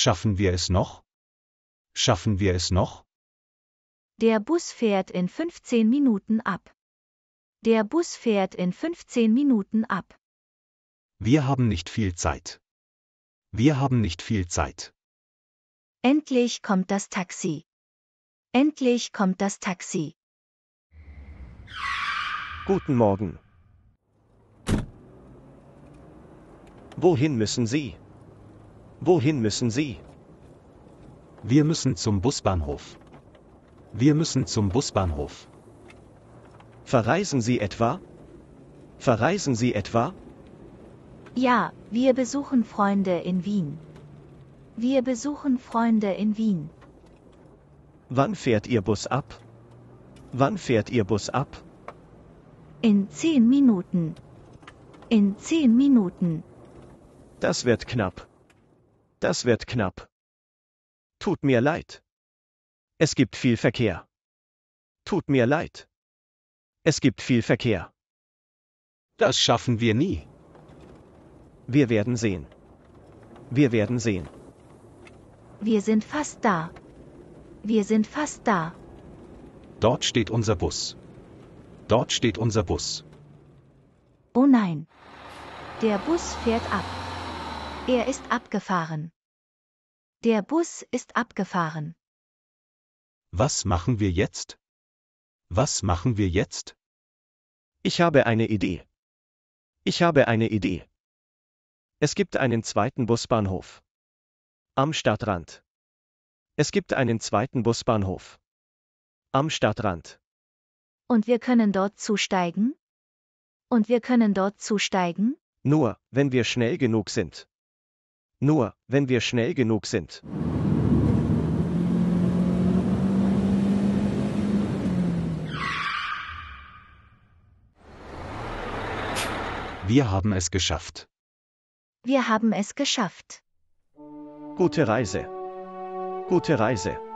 Schaffen wir es noch? Schaffen wir es noch? Der Bus fährt in 15 Minuten ab. Der Bus fährt in 15 Minuten ab. Wir haben nicht viel Zeit. Wir haben nicht viel Zeit. Endlich kommt das Taxi. Endlich kommt das Taxi. Guten Morgen. Wohin müssen Sie? Wohin müssen Sie? Wir müssen zum Busbahnhof. Wir müssen zum Busbahnhof. Verreisen Sie etwa? Verreisen Sie etwa? Ja, wir besuchen Freunde in Wien. Wir besuchen Freunde in Wien. Wann fährt Ihr Bus ab? Wann fährt Ihr Bus ab? In zehn Minuten. In zehn Minuten. Das wird knapp. Das wird knapp. Tut mir leid. Es gibt viel Verkehr. Tut mir leid. Es gibt viel Verkehr. Das schaffen wir nie. Wir werden sehen. Wir werden sehen. Wir sind fast da. Wir sind fast da. Dort steht unser Bus. Dort steht unser Bus. Oh nein. Der Bus fährt ab. Er ist abgefahren. Der Bus ist abgefahren. Was machen wir jetzt? Was machen wir jetzt? Ich habe eine Idee. Ich habe eine Idee. Es gibt einen zweiten Busbahnhof. Am Stadtrand. Es gibt einen zweiten Busbahnhof. Am Stadtrand. Und wir können dort zusteigen? Und wir können dort zusteigen? Nur, wenn wir schnell genug sind. Nur, wenn wir schnell genug sind. Wir haben es geschafft. Wir haben es geschafft. Gute Reise. Gute Reise.